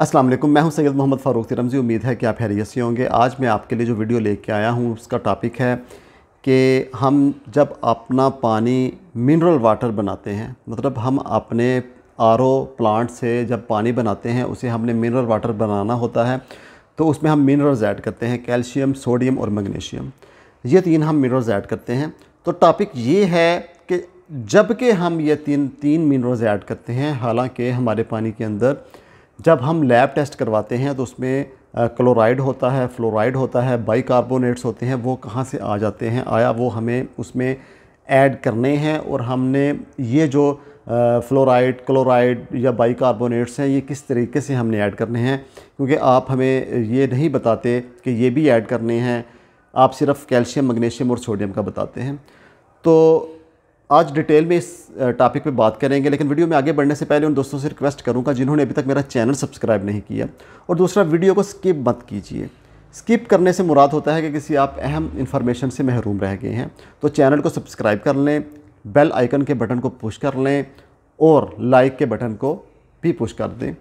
अस्सलाम वालेकुम मैं हूं सैयद मोहम्मद फ़ारूक तिरमजी उम्मीद है कि आप हैरियत से होंगे आज मैं आपके लिए जो वीडियो लेके आया हूं उसका टॉपिक है कि हम जब अपना पानी मिनरल वाटर बनाते हैं मतलब हम अपने आर प्लांट से जब पानी बनाते हैं उसे हमने मिनरल वाटर बनाना होता है तो उसमें हम मिनरल्स ऐड करते हैं कैल्शियम सोडियम और मैग्नीशियम ये तीन हम मिनरल्स ऐड करते हैं तो टॉपिक ये है कि जबकि हम ये तीन तीन मिनरल्स ऐड करते हैं हालांकि हमारे पानी के अंदर जब हम लैब टेस्ट करवाते हैं तो उसमें क्लोराइड होता है फ्लोराइड होता है बाइकार्बोनेट्स होते हैं वो कहाँ से आ जाते हैं आया वो हमें उसमें ऐड करने हैं और हमने ये जो फ्लोराइड क्लोराइड या बाइकार्बोनेट्स हैं ये किस तरीके से हमने ऐड करने हैं क्योंकि आप हमें ये नहीं बताते कि ये भी ऐड करने हैं आप सिर्फ कैल्शियम मैग्नीशियम और सोडियम का बताते हैं तो आज डिटेल में इस टॉपिक पे बात करेंगे लेकिन वीडियो में आगे बढ़ने से पहले उन दोस्तों से रिक्वेस्ट करूँगा जिन्होंने अभी तक मेरा चैनल सब्सक्राइब नहीं किया और दूसरा वीडियो को स्किप मत कीजिए स्किप करने से मुराद होता है कि किसी आप अहम इन्फॉर्मेशन से महरूम रह गए हैं तो चैनल को सब्सक्राइब कर लें बेल आइकन के बटन को पुश कर लें और लाइक के बटन को भी पुश कर दें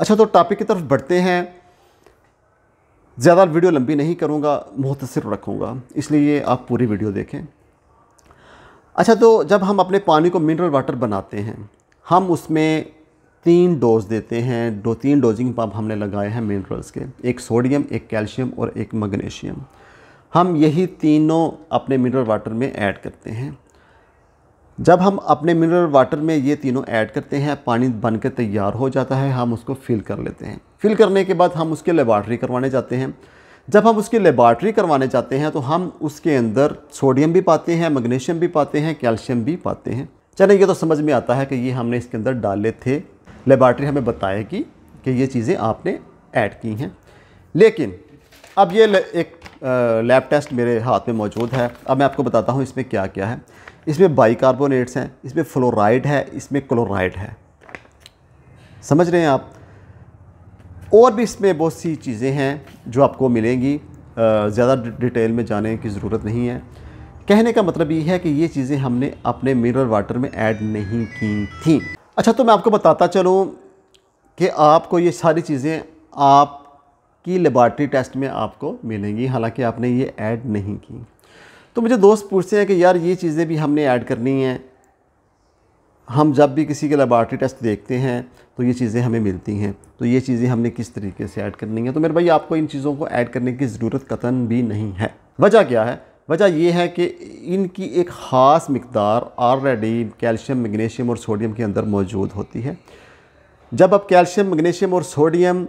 अच्छा तो टॉपिक की तरफ बढ़ते हैं ज़्यादा वीडियो लंबी नहीं करूँगा मुख्तर रखूँगा इसलिए आप पूरी वीडियो देखें अच्छा तो जब हम अपने पानी को मिनरल वाटर बनाते हैं हम उसमें तीन डोज देते हैं दो तीन डोजिंग पम्प हमने लगाए हैं मिनरल्स के एक सोडियम एक कैल्शियम और एक मैग्नीशियम हम यही तीनों अपने मिनरल वाटर में ऐड करते हैं जब हम अपने मिनरल वाटर में ये तीनों ऐड करते हैं पानी बनकर तैयार हो जाता है हम उसको फिल कर लेते हैं फिल करने के बाद हम उसके लेबॉर्ट्री करवाने जाते हैं जब हम उसकी लेबॉर्ट्री करवाने जाते हैं तो हम उसके अंदर सोडियम भी पाते हैं मैग्नीशियम भी पाते हैं कैल्शियम भी पाते हैं चलिए ये तो समझ में आता है कि ये हमने इसके अंदर डाले थे लेबॉर्ट्री हमें बताएगी कि ये चीज़ें आपने ऐड की हैं लेकिन अब ये एक लैब टेस्ट मेरे हाथ में मौजूद है अब मैं आपको बताता हूँ इसमें क्या क्या है इसमें बाईकार्बोनेट्स हैं इसमें फ्लोराइड है इसमें क्लोराइड है समझ रहे हैं आप और भी इसमें बहुत सी चीज़ें हैं जो आपको मिलेंगी ज़्यादा डिटेल में जाने की ज़रूरत नहीं है कहने का मतलब ये है कि ये चीज़ें हमने अपने मिनरल वाटर में ऐड नहीं की थी अच्छा तो मैं आपको बताता चलूँ कि आपको ये सारी चीज़ें आपकी लेबार्ट्री टेस्ट में आपको मिलेंगी हालांकि आपने ये ऐड नहीं की तो मुझे दोस्त पूछते हैं कि यार ये चीज़ें भी हमने ऐड करनी हैं हम जब भी किसी के लेबार्ट्री टेस्ट देखते हैं तो ये चीज़ें हमें मिलती हैं तो ये चीज़ें हमने किस तरीके से ऐड करनी है तो मेरे भाई आपको इन चीज़ों को ऐड करने की ज़रूरत कतन भी नहीं है वजह क्या है वजह ये है कि इनकी एक ख़ास मकदार ऑलरेडी कैल्शियम मैग्नीशियम और सोडियम के अंदर मौजूद होती है जब आप कैल्शियम मैग्नीशियम और सोडियम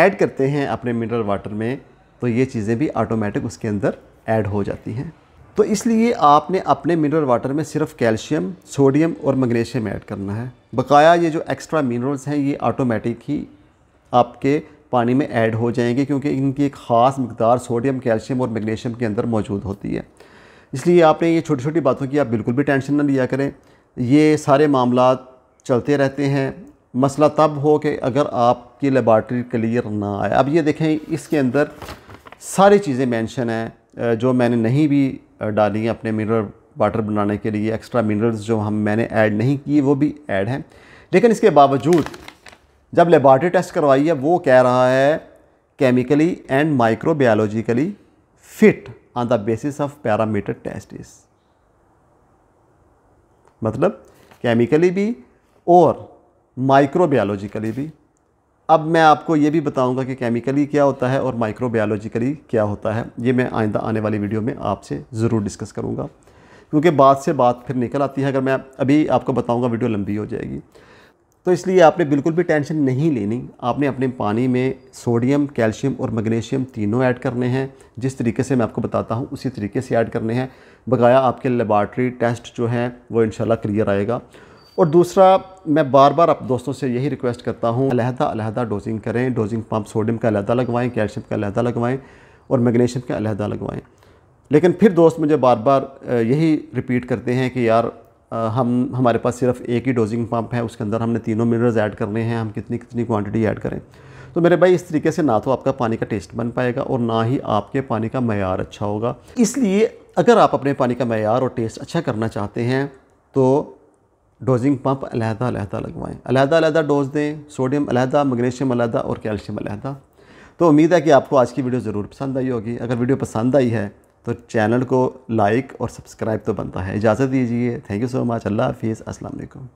ऐड करते हैं अपने मिनरल वाटर में तो ये चीज़ें भी ऑटोमेटिक उसके अंदर ऐड हो जाती हैं तो इसलिए आपने अपने मिनरल वाटर में सिर्फ कैल्शियम सोडियम और मैग्नीशियम ऐड करना है बकाया ये जो एक्स्ट्रा मिनरल्स हैं ये ऑटोमेटिक ही आपके पानी में ऐड हो जाएंगे क्योंकि इनकी एक ख़ास मकदार सोडियम कैल्शियम और मैग्नीशियम के अंदर मौजूद होती है इसलिए आपने ये छोटी छोटी बातों की आप बिल्कुल भी टेंशन ना लिया करें ये सारे मामला चलते रहते हैं मसला तब हो कि अगर आपकी लेबार्ट्री क्लियर ना आए अब ये देखें इसके अंदर सारी चीज़ें मेंशन हैं जो मैंने नहीं भी डाली हैं अपने मिनरल वाटर बनाने के लिए एक्स्ट्रा मिनरल्स जो हम मैंने ऐड नहीं किए वो भी ऐड हैं लेकिन इसके बावजूद जब लेबार्ट्री टेस्ट करवाई है वो कह रहा है chemically and microbiologically fit on the basis of parameter test इस मतलब केमिकली भी और माइक्रोबायोलॉजिकली भी अब मैं आपको ये भी बताऊंगा कि केमिकली क्या होता है और माइक्रोबायोलॉजिकली क्या होता है ये मैं आइंदा आने वाली वीडियो में आपसे ज़रूर डिस्कस करूँगा क्योंकि बात से बात फिर निकल आती है अगर मैं अभी आपको बताऊँगा वीडियो लंबी हो जाएगी तो इसलिए आपने बिल्कुल भी टेंशन नहीं लेनी आपने अपने पानी में सोडियम कैल्शियम और मैग्नीशियम तीनों ऐड करने हैं जिस तरीके से मैं आपको बताता हूँ उसी तरीके से ऐड करने हैं बकाया आपके लेबार्ट्री टेस्ट जो हैं वो इन क्लियर आएगा और दूसरा मैं बार बार आप दोस्तों से यही रिक्वेस्ट करता हूँ अलहदा अलहदा डोजिंग करें डोजिंग पम्प सोडियम का अलहदा लगवाएँ कैल्शियम का अलहदा लगवाएँ और मैग्नीशियम का अलहदा लगवाएँ लेकिन फिर दोस्त मुझे बार बार यही रिपीट करते हैं कि यार हम हमारे पास सिर्फ एक ही डोजिंग पम्प है उसके अंदर हमने तीनों मिनरल्स ऐड करने हैं हम कितनी कितनी क्वांटिटी ऐड करें तो मेरे भाई इस तरीके से ना तो आपका पानी का टेस्ट बन पाएगा और ना ही आपके पानी का मैार अच्छा होगा इसलिए अगर आप अपने पानी का मैार और टेस्ट अच्छा करना चाहते हैं तो डोजिंग पंप अलहदा अलहदा लगवाएं अलहदा अलहदा डोज दें सोडियम अलहदा मैग्नीशियम अलहदा और कैल्शियम अलहदा तो उम्मीद है कि आपको आज की वीडियो ज़रूर पसंद आई होगी अगर वीडियो पसंद आई है तो चैनल को लाइक और सब्सक्राइब तो बनता है इजाज़त दीजिए थैंक यू सो मच अल्लाह हाफिज़ अस्सलाम वालेकुम